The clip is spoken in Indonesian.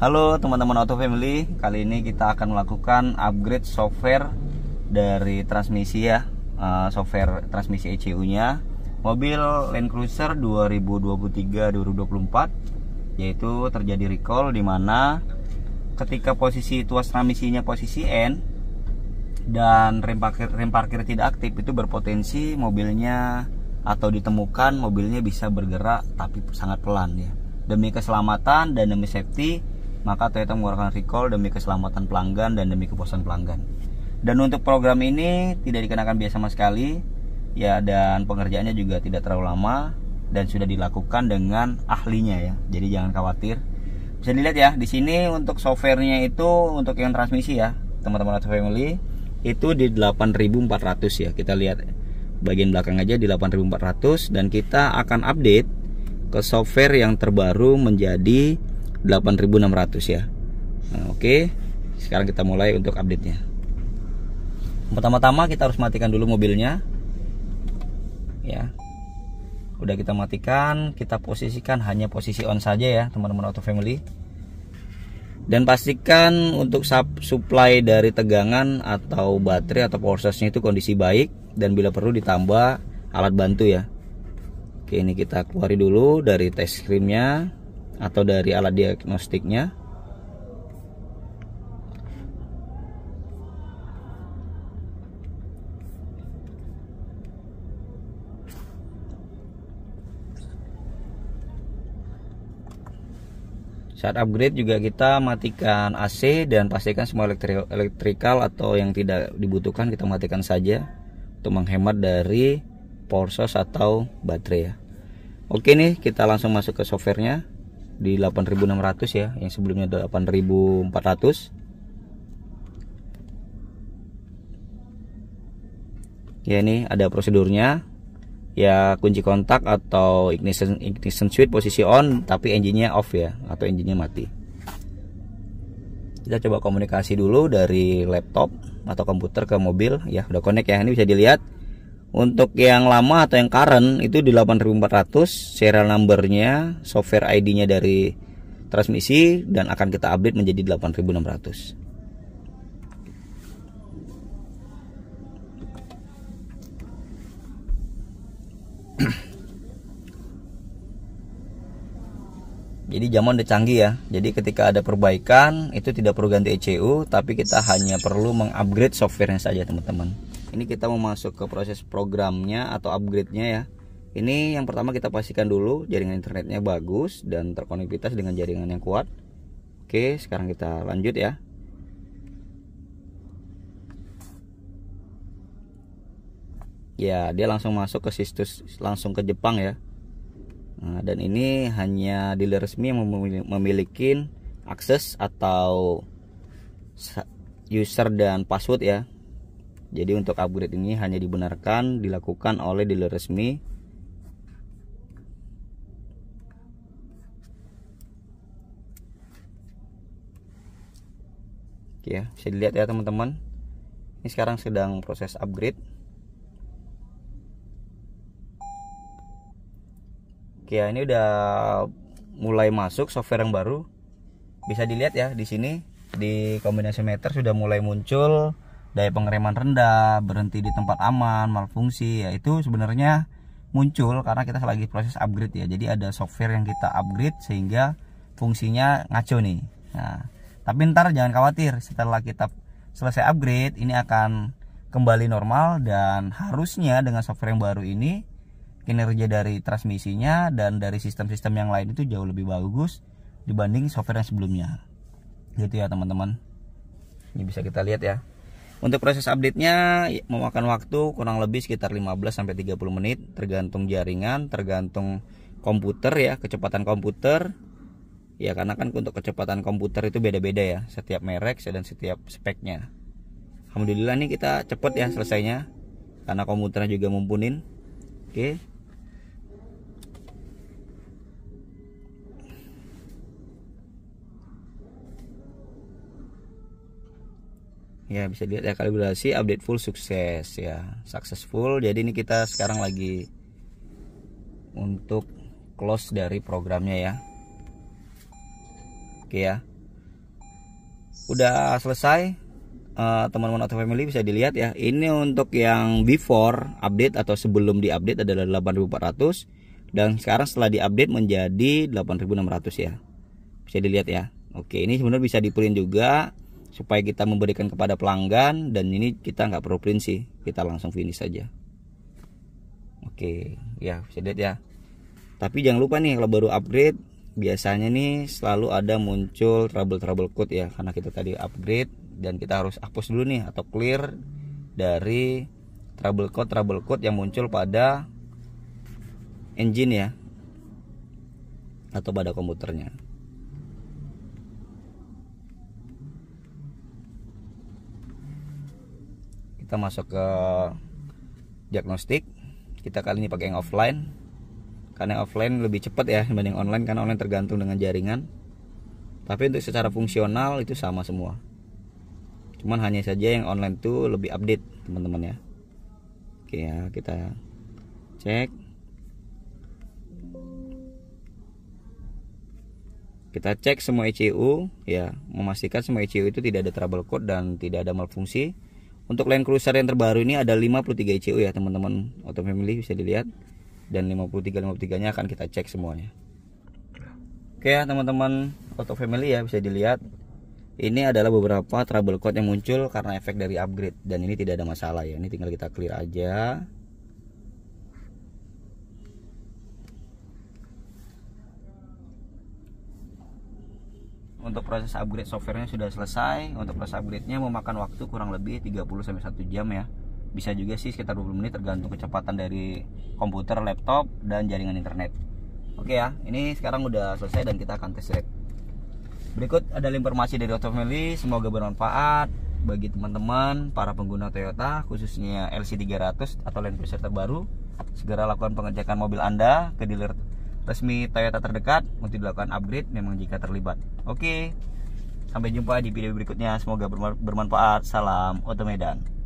Halo teman-teman Auto Family, kali ini kita akan melakukan upgrade software dari transmisi ya, eh, software transmisi ECU-nya mobil Land Cruiser 2023-2024 yaitu terjadi recall di mana ketika posisi tuas transmisinya posisi N dan rem parkir rem parkir tidak aktif itu berpotensi mobilnya atau ditemukan mobilnya bisa bergerak tapi sangat pelan ya. Demi keselamatan dan demi safety maka Toyota mengeluarkan recall demi keselamatan pelanggan dan demi kepuasan pelanggan. Dan untuk program ini tidak dikenakan biaya sama sekali, ya dan pengerjaannya juga tidak terlalu lama dan sudah dilakukan dengan ahlinya ya. Jadi jangan khawatir. Bisa dilihat ya di sini untuk softwarenya itu untuk yang transmisi ya, teman-teman atau Family itu di 8400 ya. Kita lihat bagian belakang aja di 8400 dan kita akan update ke software yang terbaru menjadi 8600 ya nah, oke sekarang kita mulai untuk update nya pertama-tama kita harus matikan dulu mobilnya ya udah kita matikan kita posisikan hanya posisi on saja ya teman-teman auto family dan pastikan untuk supply dari tegangan atau baterai atau power itu kondisi baik dan bila perlu ditambah alat bantu ya. Oke, ini kita keluari dulu dari test screen-nya atau dari alat diagnostiknya Saat upgrade juga kita matikan AC dan pastikan semua elektri elektrikal atau yang tidak dibutuhkan kita matikan saja untuk menghemat dari power source atau baterai ya. Oke nih kita langsung masuk ke softwarenya di 8600 ya yang sebelumnya 8400 ya ini ada prosedurnya ya kunci kontak atau ignition ignition switch posisi on tapi engine-nya off ya atau engine-nya mati kita coba komunikasi dulu dari laptop atau komputer ke mobil ya udah connect ya ini bisa dilihat untuk yang lama atau yang current itu di 8400 serial numbernya, software ID-nya dari transmisi dan akan kita update menjadi 8600. Jadi zaman udah canggih ya. Jadi ketika ada perbaikan itu tidak perlu ganti ECU, tapi kita hanya perlu mengupgrade softwarenya saja teman-teman ini kita mau masuk ke proses programnya atau upgrade-nya ya ini yang pertama kita pastikan dulu jaringan internetnya bagus dan terkonektivitas dengan jaringan yang kuat oke sekarang kita lanjut ya ya dia langsung masuk ke situs langsung ke Jepang ya nah, dan ini hanya dealer resmi yang memiliki akses atau user dan password ya jadi untuk upgrade ini hanya dibenarkan dilakukan oleh dealer resmi Oke ya, bisa dilihat ya teman-teman. Ini sekarang sedang proses upgrade. Oke ya, ini udah mulai masuk software yang baru. Bisa dilihat ya di sini di kombinasi meter sudah mulai muncul daya pengereman rendah, berhenti di tempat aman, malfungsi, ya itu sebenarnya muncul karena kita lagi proses upgrade ya. Jadi ada software yang kita upgrade sehingga fungsinya ngaco nih. Nah, tapi ntar jangan khawatir setelah kita selesai upgrade ini akan kembali normal dan harusnya dengan software yang baru ini kinerja dari transmisinya dan dari sistem-sistem yang lain itu jauh lebih bagus dibanding software yang sebelumnya. Gitu ya teman-teman. Ini bisa kita lihat ya. Untuk proses update-nya memakan waktu kurang lebih sekitar 15 sampai 30 menit tergantung jaringan, tergantung komputer ya, kecepatan komputer. Ya karena kan untuk kecepatan komputer itu beda-beda ya, setiap merek dan setiap speknya. Alhamdulillah nih kita cepet ya selesainya karena komputernya juga mumpunin. Oke. Okay. ya bisa dilihat ya kalibrasi update full sukses ya successful jadi ini kita sekarang lagi untuk close dari programnya ya oke ya udah selesai eh, teman-teman uh, atau family bisa dilihat ya ini untuk yang before update atau sebelum diupdate adalah 8400 dan sekarang setelah diupdate menjadi 8600 ya bisa dilihat ya oke ini sebenarnya bisa dipulin juga supaya kita memberikan kepada pelanggan dan ini kita nggak perlu print sih kita langsung finish saja oke ya bisa lihat ya tapi jangan lupa nih kalau baru upgrade biasanya nih selalu ada muncul trouble-trouble code ya karena kita tadi upgrade dan kita harus hapus dulu nih atau clear dari trouble code trouble code yang muncul pada engine ya atau pada komputernya kita masuk ke diagnostik kita kali ini pakai yang offline karena yang offline lebih cepat ya dibanding online karena online tergantung dengan jaringan tapi untuk secara fungsional itu sama semua cuman hanya saja yang online itu lebih update teman-teman ya oke ya kita cek kita cek semua ECU ya memastikan semua ECU itu tidak ada trouble code dan tidak ada malfungsi untuk Land Cruiser yang terbaru ini ada 53 ECU ya teman-teman Auto Family bisa dilihat Dan 53-53 nya akan kita cek semuanya Oke ya teman-teman Auto Family ya bisa dilihat Ini adalah beberapa trouble code yang muncul karena efek dari upgrade Dan ini tidak ada masalah ya Ini tinggal kita clear aja untuk proses upgrade softwarenya sudah selesai untuk proses upgrade-nya memakan waktu kurang lebih 30 sampai 1 jam ya bisa juga sih sekitar 20 menit tergantung kecepatan dari komputer, laptop, dan jaringan internet oke ya, ini sekarang udah selesai dan kita akan tes rate berikut ada informasi dari Family semoga bermanfaat bagi teman-teman para pengguna Toyota khususnya LC300 atau Land Cruiser terbaru segera lakukan pengecekan mobil Anda ke dealer resmi Toyota terdekat untuk dilakukan upgrade memang jika terlibat. Oke, sampai jumpa di video berikutnya. Semoga bermanfaat. Salam Otomedan.